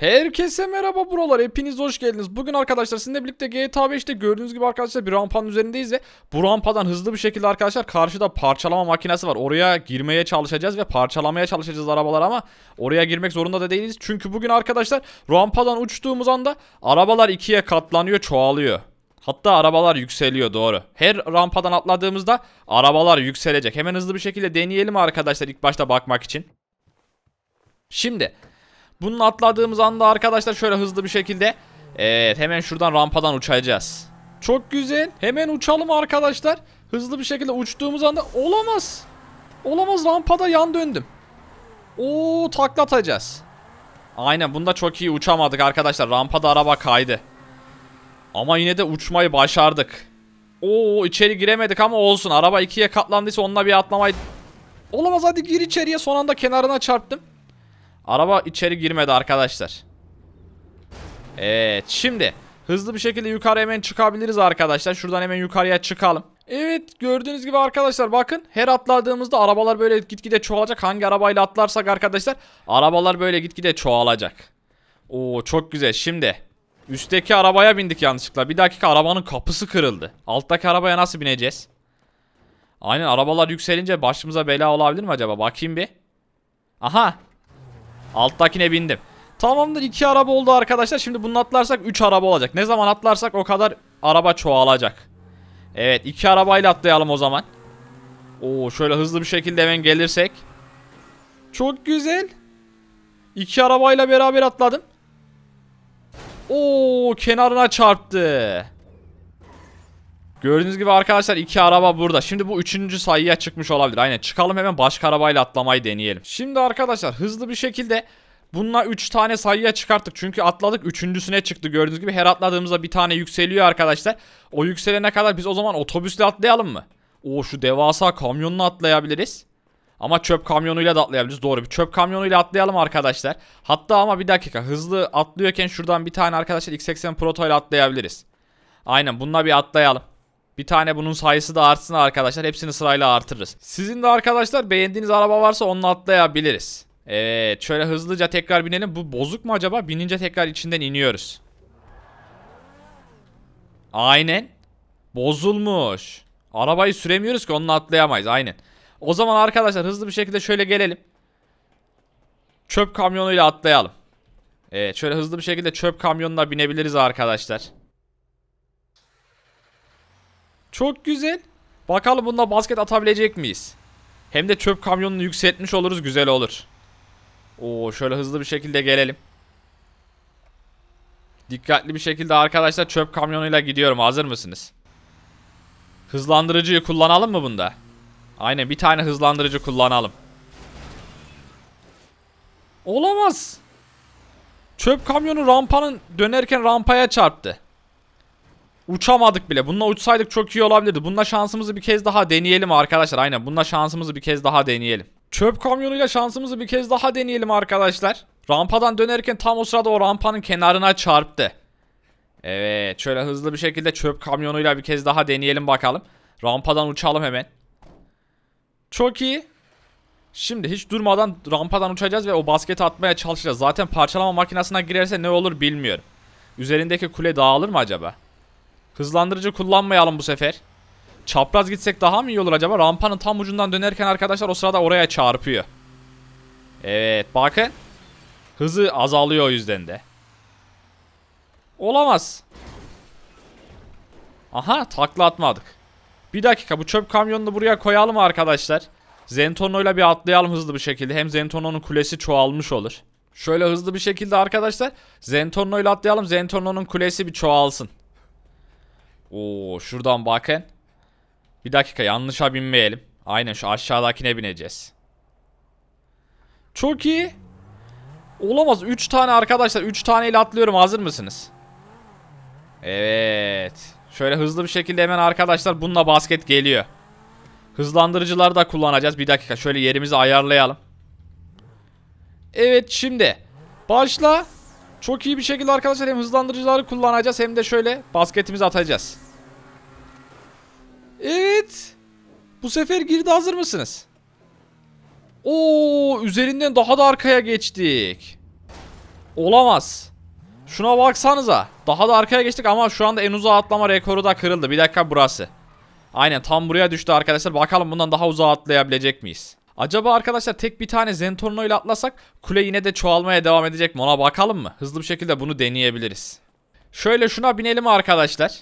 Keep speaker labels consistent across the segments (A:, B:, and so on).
A: Herkese merhaba buralar hepiniz hoş geldiniz. Bugün arkadaşlar sizinle birlikte GTA 5'te gördüğünüz gibi arkadaşlar bir rampanın üzerindeyiz ve bu rampadan hızlı bir şekilde arkadaşlar karşıda parçalama makinesi var. Oraya girmeye çalışacağız ve parçalamaya çalışacağız arabalar ama oraya girmek zorunda da değiliz. Çünkü bugün arkadaşlar rampadan uçtuğumuz anda arabalar ikiye katlanıyor çoğalıyor. Hatta arabalar yükseliyor doğru. Her rampadan atladığımızda arabalar yükselecek. Hemen hızlı bir şekilde deneyelim arkadaşlar ilk başta bakmak için. Şimdi bunun atladığımız anda arkadaşlar şöyle hızlı bir şekilde. Evet hemen şuradan rampadan uçacağız. Çok güzel. Hemen uçalım arkadaşlar. Hızlı bir şekilde uçtuğumuz anda olamaz. Olamaz rampada yan döndüm. Oo taklatacağız. Aynen bunda çok iyi uçamadık arkadaşlar. Rampada araba kaydı. Ama yine de uçmayı başardık. Oo içeri giremedik ama olsun. Araba ikiye katlandıysa onunla bir atlamayı... Olamaz hadi gir içeriye. Son anda kenarına çarptım. Araba içeri girmedi arkadaşlar. Evet şimdi hızlı bir şekilde yukarı hemen çıkabiliriz arkadaşlar. Şuradan hemen yukarıya çıkalım. Evet gördüğünüz gibi arkadaşlar bakın her atladığımızda arabalar böyle gitgide çoğalacak. Hangi arabayla atlarsak arkadaşlar arabalar böyle gitgide çoğalacak. Oo çok güzel şimdi üstteki arabaya bindik yanlışlıkla. Bir dakika arabanın kapısı kırıldı. Alttaki arabaya nasıl bineceğiz? Aynen arabalar yükselince başımıza bela olabilir mi acaba? Bakayım bir. Aha Alttakine bindim. Tamamdır iki araba oldu arkadaşlar. Şimdi bunu atlarsak üç araba olacak. Ne zaman atlarsak o kadar araba çoğalacak. Evet iki arabayla atlayalım o zaman. Oo şöyle hızlı bir şekilde hemen gelirsek. Çok güzel. İki arabayla beraber atladım. Oo kenarına çarptı. Gördüğünüz gibi arkadaşlar iki araba burada. Şimdi bu üçüncü sayıya çıkmış olabilir. Aynen çıkalım hemen başka arabayla atlamayı deneyelim. Şimdi arkadaşlar hızlı bir şekilde bununla üç tane sayıya çıkarttık. Çünkü atladık üçüncüsüne çıktı. Gördüğünüz gibi her atladığımızda bir tane yükseliyor arkadaşlar. O yükselene kadar biz o zaman otobüsle atlayalım mı? Oo şu devasa kamyonla atlayabiliriz. Ama çöp kamyonuyla da atlayabiliriz. Doğru bir çöp kamyonuyla atlayalım arkadaşlar. Hatta ama bir dakika hızlı atlıyorken şuradan bir tane arkadaşlar X80 Proto ile atlayabiliriz. Aynen bununla bir atlayalım. Bir tane bunun sayısı da artsın arkadaşlar. Hepsini sırayla artırırız. Sizin de arkadaşlar beğendiğiniz araba varsa onunla atlayabiliriz. Evet şöyle hızlıca tekrar binelim. Bu bozuk mu acaba? Binince tekrar içinden iniyoruz. Aynen. Bozulmuş. Arabayı süremiyoruz ki onunla atlayamayız. Aynen. O zaman arkadaşlar hızlı bir şekilde şöyle gelelim. Çöp kamyonuyla atlayalım. Evet şöyle hızlı bir şekilde çöp kamyonuna binebiliriz arkadaşlar. Çok güzel. Bakalım bununla basket atabilecek miyiz? Hem de çöp kamyonunu yükseltmiş oluruz güzel olur. Oo şöyle hızlı bir şekilde gelelim. Dikkatli bir şekilde arkadaşlar çöp kamyonuyla gidiyorum. Hazır mısınız? Hızlandırıcıyı kullanalım mı bunda? Aynen bir tane hızlandırıcı kullanalım. Olamaz. Çöp kamyonu rampanın dönerken rampaya çarptı. Uçamadık bile. Bununla uçsaydık çok iyi olabilirdi. Bununla şansımızı bir kez daha deneyelim arkadaşlar. Aynen bununla şansımızı bir kez daha deneyelim. Çöp kamyonuyla şansımızı bir kez daha deneyelim arkadaşlar. Rampadan dönerken tam o sırada o rampanın kenarına çarptı. Evet şöyle hızlı bir şekilde çöp kamyonuyla bir kez daha deneyelim bakalım. Rampadan uçalım hemen. Çok iyi. Şimdi hiç durmadan rampadan uçacağız ve o basket atmaya çalışacağız. Zaten parçalama makinesine girerse ne olur bilmiyorum. Üzerindeki kule dağılır mı acaba? Hızlandırıcı kullanmayalım bu sefer. Çapraz gitsek daha mı iyi olur acaba? Rampanın tam ucundan dönerken arkadaşlar o sırada oraya çarpıyor. Evet bakın. Hızı azalıyor o yüzden de. Olamaz. Aha takla atmadık. Bir dakika bu çöp kamyonunu buraya koyalım arkadaşlar. Zentono'yla bir atlayalım hızlı bir şekilde. Hem Zentono'nun kulesi çoğalmış olur. Şöyle hızlı bir şekilde arkadaşlar Zentorno'yla atlayalım. Zentorno'nun kulesi bir çoğalsın. Oo şuradan bakın. Bir dakika yanlışa binmeyelim. Aynen şu aşağıdakine bineceğiz. Çok iyi. Olamaz. 3 tane arkadaşlar. 3 ile atlıyorum. Hazır mısınız? Evet. Şöyle hızlı bir şekilde hemen arkadaşlar bununla basket geliyor. Hızlandırıcıları da kullanacağız. Bir dakika şöyle yerimizi ayarlayalım. Evet şimdi. Başla. Çok iyi bir şekilde arkadaşlar hem hızlandırıcıları kullanacağız hem de şöyle basketimizi atacağız. Evet. Bu sefer girdi hazır mısınız? Oo, üzerinden daha da arkaya geçtik. Olamaz. Şuna baksanıza. Daha da arkaya geçtik ama şu anda en uzağa atlama rekoru da kırıldı. Bir dakika burası. Aynen tam buraya düştü arkadaşlar. Bakalım bundan daha uzağa atlayabilecek miyiz? Acaba arkadaşlar tek bir tane Zentorno ile atlasak kule yine de çoğalmaya devam edecek mi ona bakalım mı? Hızlı bir şekilde bunu deneyebiliriz. Şöyle şuna binelim arkadaşlar.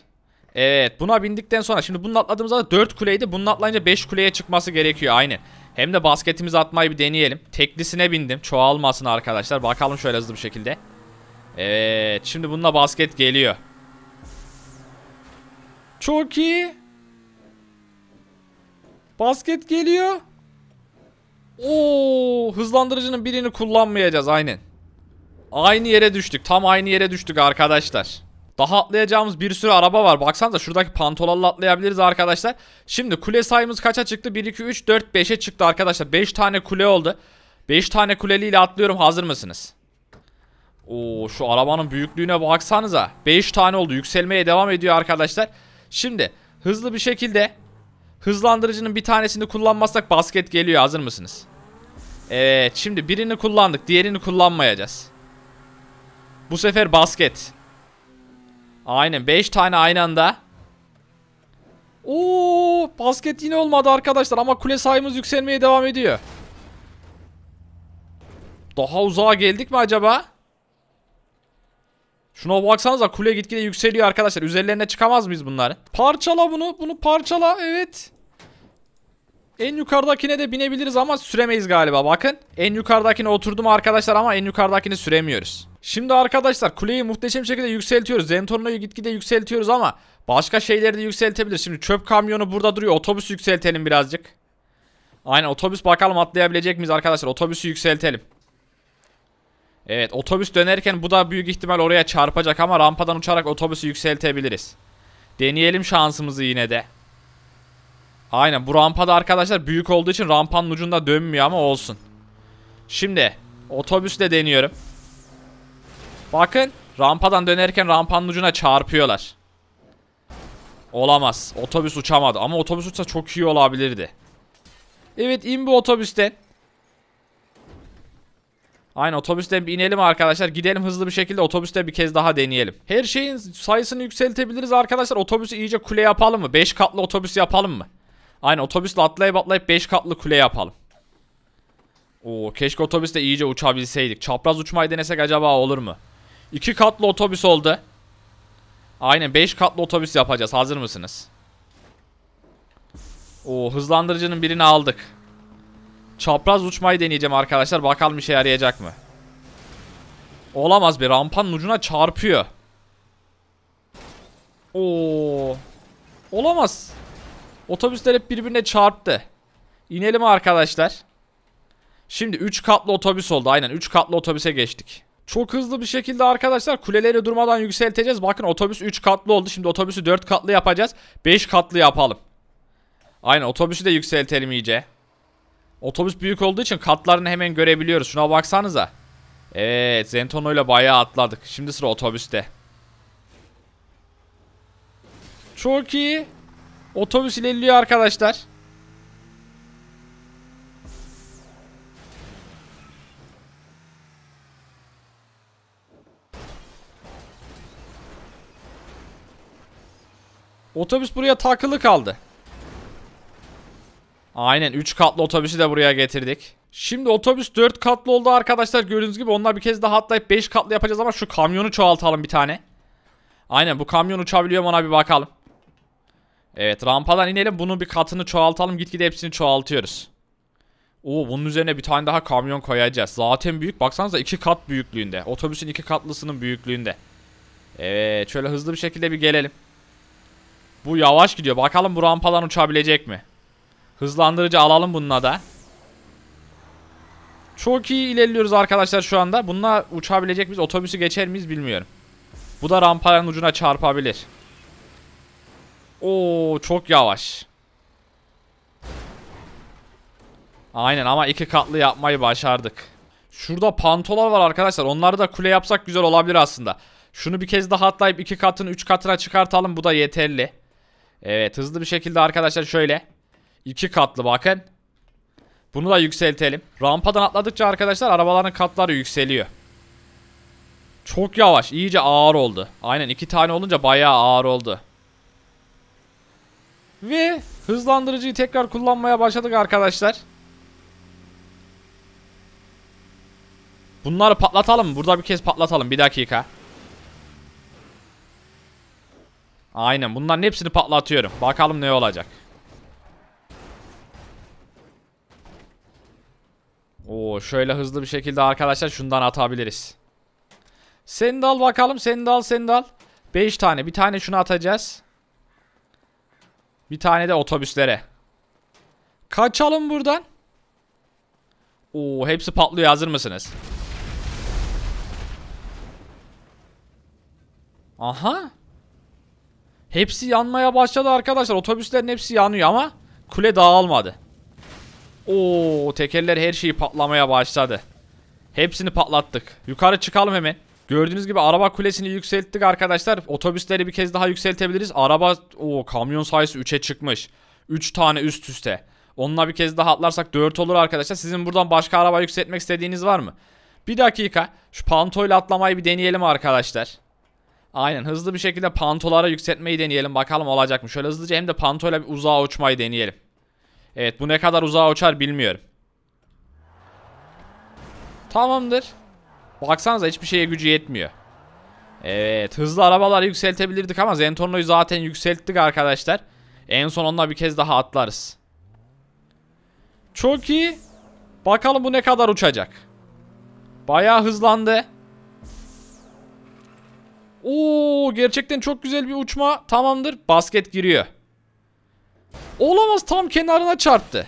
A: Evet buna bindikten sonra şimdi bunu atladığımızda 4 kuleydi. bunu atlayınca 5 kuleye çıkması gerekiyor aynı. Hem de basketimizi atmayı bir deneyelim. Teklisine bindim çoğalmasın arkadaşlar. Bakalım şöyle hızlı bir şekilde. Evet şimdi bununla basket geliyor. Çok iyi. Basket geliyor. Oo, hızlandırıcının birini kullanmayacağız aynen. Aynı yere düştük. Tam aynı yere düştük arkadaşlar. Daha atlayacağımız bir sürü araba var. Baksanıza şuradaki pantolonla atlayabiliriz arkadaşlar. Şimdi kule sayımız kaça çıktı? 1, 2, 3, 4, 5'e çıktı arkadaşlar. 5 tane kule oldu. 5 tane kuleliyle atlıyorum. Hazır mısınız? Oo şu arabanın büyüklüğüne baksanıza. 5 tane oldu. Yükselmeye devam ediyor arkadaşlar. Şimdi hızlı bir şekilde Hızlandırıcının bir tanesini kullanmazsak basket geliyor. Hazır mısınız? Evet şimdi birini kullandık. Diğerini kullanmayacağız. Bu sefer basket. Aynen 5 tane aynı anda. Oo, basket yine olmadı arkadaşlar ama kule sayımız yükselmeye devam ediyor. Daha uzağa geldik mi acaba? Şuna baksanıza kule gitgide yükseliyor arkadaşlar. Üzerlerine çıkamaz mıyız bunları? Parçala bunu. Bunu parçala. Evet. En yukarıdakine de binebiliriz ama süremeyiz galiba bakın. En yukarıdakine oturdum arkadaşlar ama en yukarıdakini süremiyoruz. Şimdi arkadaşlar kuleyi muhteşem şekilde yükseltiyoruz. Zentorno'yu gitgide yükseltiyoruz ama başka şeyleri de yükseltebiliriz. Şimdi çöp kamyonu burada duruyor. Otobüs yükseltelim birazcık. Aynen otobüs bakalım atlayabilecek miyiz arkadaşlar. Otobüsü yükseltelim. Evet otobüs dönerken bu da büyük ihtimal oraya çarpacak ama rampadan uçarak otobüsü yükseltebiliriz. Deneyelim şansımızı yine de. Aynen bu rampada arkadaşlar büyük olduğu için rampanın ucunda dönmüyor ama olsun. Şimdi otobüsle deniyorum. Bakın rampadan dönerken rampanın ucuna çarpıyorlar. Olamaz. Otobüs uçamadı ama otobüs uçsa çok iyi olabilirdi. Evet in bu otobüsten. Aynı otobüsten bir inelim arkadaşlar. Gidelim hızlı bir şekilde otobüste bir kez daha deneyelim. Her şeyin sayısını yükseltebiliriz arkadaşlar. Otobüsü iyice kule yapalım mı? 5 katlı otobüs yapalım mı? Aynı otobüsle atlayıp atlayıp 5 katlı kule yapalım. Oo keşke otobüste iyice uçabilseydik. Çapraz uçmayı denesek acaba olur mu? 2 katlı otobüs oldu. Aynen 5 katlı otobüs yapacağız. Hazır mısınız? Oo hızlandırıcının birini aldık. Çapraz uçmayı deneyeceğim arkadaşlar. Bakalım işe yarayacak mı? Olamaz bir rampanın ucuna çarpıyor. Oo. Olamaz. Otobüsler hep birbirine çarptı. İnelim arkadaşlar. Şimdi 3 katlı otobüs oldu. Aynen 3 katlı otobüse geçtik. Çok hızlı bir şekilde arkadaşlar kuleleri durmadan yükselteceğiz. Bakın otobüs 3 katlı oldu. Şimdi otobüsü 4 katlı yapacağız. 5 katlı yapalım. Aynen otobüsü de yükseltelim iyice. Otobüs büyük olduğu için katlarını hemen görebiliyoruz. Şuna baksanıza. Evet Zentono ile bayağı atladık. Şimdi sıra otobüste. Çok iyi. Otobüs ilerliyor arkadaşlar. Otobüs buraya takılı kaldı. Aynen 3 katlı otobüsü de buraya getirdik. Şimdi otobüs 4 katlı oldu arkadaşlar. Gördüğünüz gibi onlar bir kez daha atlayıp 5 katlı yapacağız ama şu kamyonu çoğaltalım bir tane. Aynen bu kamyon uçabiliyor mu ona bir bakalım. Evet rampadan inelim bunun bir katını çoğaltalım. Gitgide hepsini çoğaltıyoruz. Oo bunun üzerine bir tane daha kamyon koyacağız. Zaten büyük baksanıza 2 kat büyüklüğünde. Otobüsün 2 katlısının büyüklüğünde. Evet şöyle hızlı bir şekilde bir gelelim. Bu yavaş gidiyor. Bakalım bu rampadan uçabilecek mi? Hızlandırıcı alalım bununla da. Çok iyi ilerliyoruz arkadaşlar şu anda. Bununla uçabilecek biz otobüsü geçer miyiz bilmiyorum. Bu da rampanın ucuna çarpabilir. Oo çok yavaş. Aynen ama iki katlı yapmayı başardık. Şurada pantolar var arkadaşlar. Onları da kule yapsak güzel olabilir aslında. Şunu bir kez daha atlayıp iki katını üç katına çıkartalım. Bu da yeterli. Evet hızlı bir şekilde arkadaşlar şöyle. İki katlı bakın. Bunu da yükseltelim. Rampadan atladıkça arkadaşlar arabaların katları yükseliyor. Çok yavaş. iyice ağır oldu. Aynen iki tane olunca bayağı ağır oldu. Ve hızlandırıcıyı tekrar kullanmaya başladık arkadaşlar. Bunları patlatalım. Burada bir kez patlatalım. Bir dakika. Aynen bunların hepsini patlatıyorum. Bakalım ne olacak. Oo şöyle hızlı bir şekilde arkadaşlar şundan atabiliriz. Seni de al bakalım. Seni de al. Seni de al. 5 tane. Bir tane şunu atacağız. Bir tane de otobüslere. Kaçalım buradan. Oo hepsi patlıyor. Hazır mısınız? Aha. Hepsi yanmaya başladı arkadaşlar. Otobüslerin hepsi yanıyor ama kule dağılmadı. Oo tekerler her şeyi patlamaya başladı. Hepsini patlattık. Yukarı çıkalım hemen. Gördüğünüz gibi araba kulesini yükselttik arkadaşlar. Otobüsleri bir kez daha yükseltebiliriz. Araba o kamyon sayısı 3'e çıkmış. 3 tane üst üste. Onunla bir kez daha atlarsak 4 olur arkadaşlar. Sizin buradan başka araba yükseltmek istediğiniz var mı? Bir dakika. Şu pantoyla atlamayı bir deneyelim arkadaşlar. Aynen hızlı bir şekilde pantolara yükseltmeyi deneyelim. Bakalım olacak mı? Şöyle hızlıca hem de pantoyla bir uzağa uçmayı deneyelim. Evet bu ne kadar uzağa uçar bilmiyorum. Tamamdır. Baksanıza hiçbir şeye gücü yetmiyor. Evet hızlı arabalar yükseltebilirdik ama Zentorno'yu zaten yükselttik arkadaşlar. En son onunla bir kez daha atlarız. Çok iyi. Bakalım bu ne kadar uçacak. Bayağı hızlandı. Oo gerçekten çok güzel bir uçma. Tamamdır. Basket giriyor. Olamaz tam kenarına çarptı.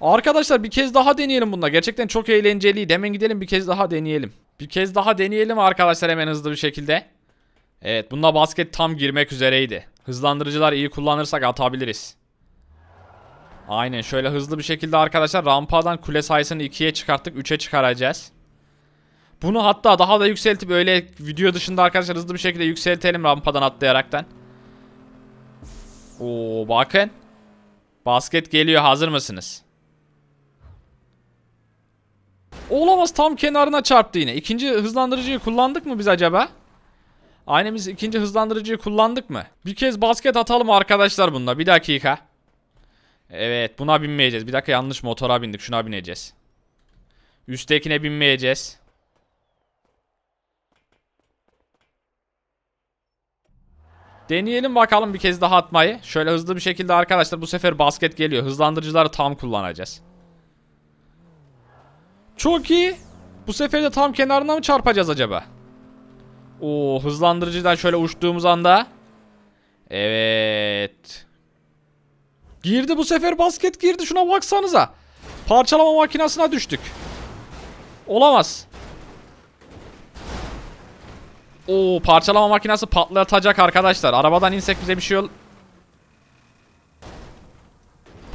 A: Arkadaşlar bir kez daha deneyelim bununla. Gerçekten çok eğlenceli Hemen gidelim bir kez daha deneyelim. Bir kez daha deneyelim arkadaşlar hemen hızlı bir şekilde. Evet bunda basket tam girmek üzereydi. Hızlandırıcılar iyi kullanırsak atabiliriz. Aynen şöyle hızlı bir şekilde arkadaşlar rampadan kule sayısını 2'ye çıkarttık 3'e çıkaracağız. Bunu hatta daha da yükseltip öyle video dışında arkadaşlar hızlı bir şekilde yükseltelim rampadan atlayaraktan. Oo bakın. Basket geliyor hazır mısınız? Olamaz tam kenarına çarptı yine. İkinci hızlandırıcıyı kullandık mı biz acaba? Aynen biz ikinci hızlandırıcıyı kullandık mı? Bir kez basket atalım arkadaşlar bunda Bir dakika. Evet buna binmeyeceğiz. Bir dakika yanlış motora bindik. Şuna bineceğiz. Üsttekine binmeyeceğiz. Deneyelim bakalım bir kez daha atmayı. Şöyle hızlı bir şekilde arkadaşlar bu sefer basket geliyor. Hızlandırıcıları tam kullanacağız. Çok iyi. Bu sefer de tam kenarına mı çarpacağız acaba? Oo hızlandırıcıdan şöyle uçtuğumuz anda. Evet. Girdi bu sefer basket girdi. Şuna baksanıza. Parçalama makinesine düştük. Olamaz. Oo parçalama makinesi patlatacak arkadaşlar. Arabadan insek bize bir şey ol.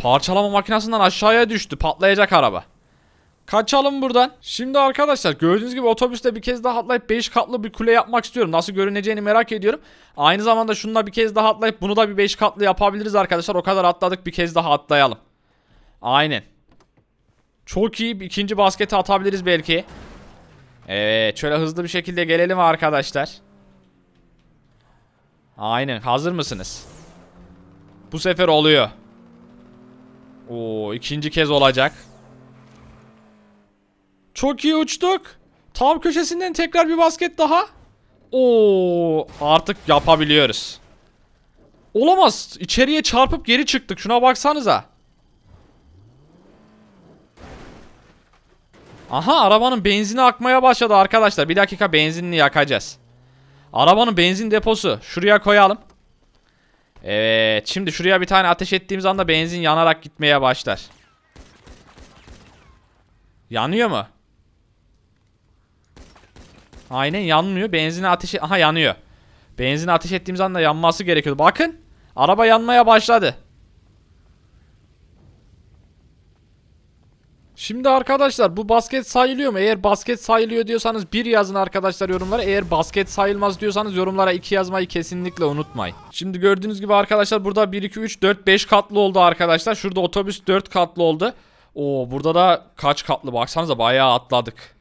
A: Parçalama makinesinden aşağıya düştü. Patlayacak araba. Kaçalım buradan. Şimdi arkadaşlar gördüğünüz gibi otobüste bir kez daha atlayıp 5 katlı bir kule yapmak istiyorum. Nasıl görüneceğini merak ediyorum. Aynı zamanda şununla bir kez daha atlayıp bunu da bir 5 katlı yapabiliriz arkadaşlar. O kadar atladık bir kez daha atlayalım. Aynen. Çok iyi ikinci basketi atabiliriz belki. Evet şöyle hızlı bir şekilde gelelim arkadaşlar. Aynen hazır mısınız? Bu sefer oluyor. Oo ikinci kez olacak. Çok iyi uçtuk. Tam köşesinden tekrar bir basket daha. Oo artık yapabiliyoruz. Olamaz. İçeriye çarpıp geri çıktık. Şuna baksanıza. Aha arabanın benzini akmaya başladı arkadaşlar. Bir dakika benzinini yakacağız. Arabanın benzin deposu. Şuraya koyalım. Evet. Şimdi şuraya bir tane ateş ettiğimiz anda benzin yanarak gitmeye başlar. Yanıyor mu? Aynen yanmıyor. Benzine ateş... E- Aha yanıyor. Benzine ateş ettiğimiz anda yanması gerekiyordu. Bakın. Araba yanmaya başladı. Şimdi arkadaşlar bu basket sayılıyor mu? Eğer basket sayılıyor diyorsanız bir yazın arkadaşlar yorumlara. Eğer basket sayılmaz diyorsanız yorumlara iki yazmayı kesinlikle unutmayın. Şimdi gördüğünüz gibi arkadaşlar burada 1, 2, 3, 4, 5 katlı oldu arkadaşlar. Şurada otobüs 4 katlı oldu. Oo burada da kaç katlı baksanıza bayağı atladık.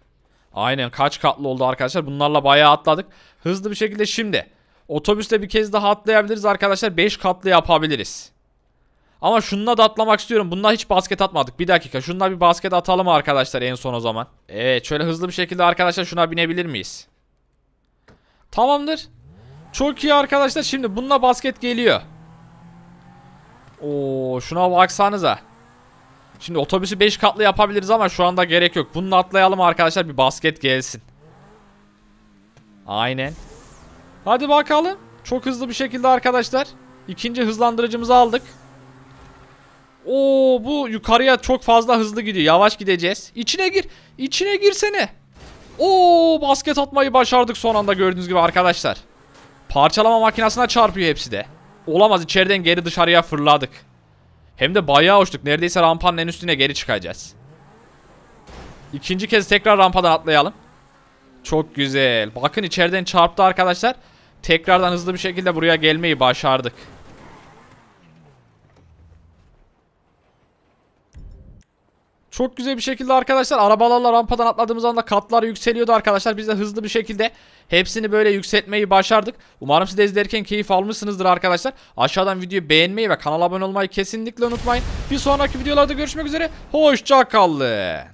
A: Aynen kaç katlı oldu arkadaşlar. Bunlarla bayağı atladık. Hızlı bir şekilde şimdi otobüsle bir kez daha atlayabiliriz arkadaşlar. 5 katlı yapabiliriz. Ama şununla da atlamak istiyorum. Bununla hiç basket atmadık. Bir dakika. Şununla bir basket atalım arkadaşlar en son o zaman. Evet şöyle hızlı bir şekilde arkadaşlar şuna binebilir miyiz? Tamamdır. Çok iyi arkadaşlar. Şimdi bununla basket geliyor. Oo şuna baksanıza. Şimdi otobüsü 5 katlı yapabiliriz ama şu anda gerek yok. Bununla atlayalım arkadaşlar bir basket gelsin. Aynen. Hadi bakalım. Çok hızlı bir şekilde arkadaşlar. İkinci hızlandırıcımızı aldık. Oo bu yukarıya çok fazla hızlı gidiyor. Yavaş gideceğiz. İçine gir. İçine girsene. Oo basket atmayı başardık son anda gördüğünüz gibi arkadaşlar. Parçalama makinesine çarpıyor hepsi de. Olamaz içeriden geri dışarıya fırladık. Hem de bayağı uçtuk. Neredeyse rampanın en üstüne geri çıkacağız. İkinci kez tekrar rampadan atlayalım. Çok güzel. Bakın içeriden çarptı arkadaşlar. Tekrardan hızlı bir şekilde buraya gelmeyi başardık. Çok güzel bir şekilde arkadaşlar arabalarla rampadan atladığımız anda katlar yükseliyordu arkadaşlar. Biz de hızlı bir şekilde hepsini böyle yükseltmeyi başardık. Umarım siz de izlerken keyif almışsınızdır arkadaşlar. Aşağıdan videoyu beğenmeyi ve kanala abone olmayı kesinlikle unutmayın. Bir sonraki videolarda görüşmek üzere. Hoşçakalın.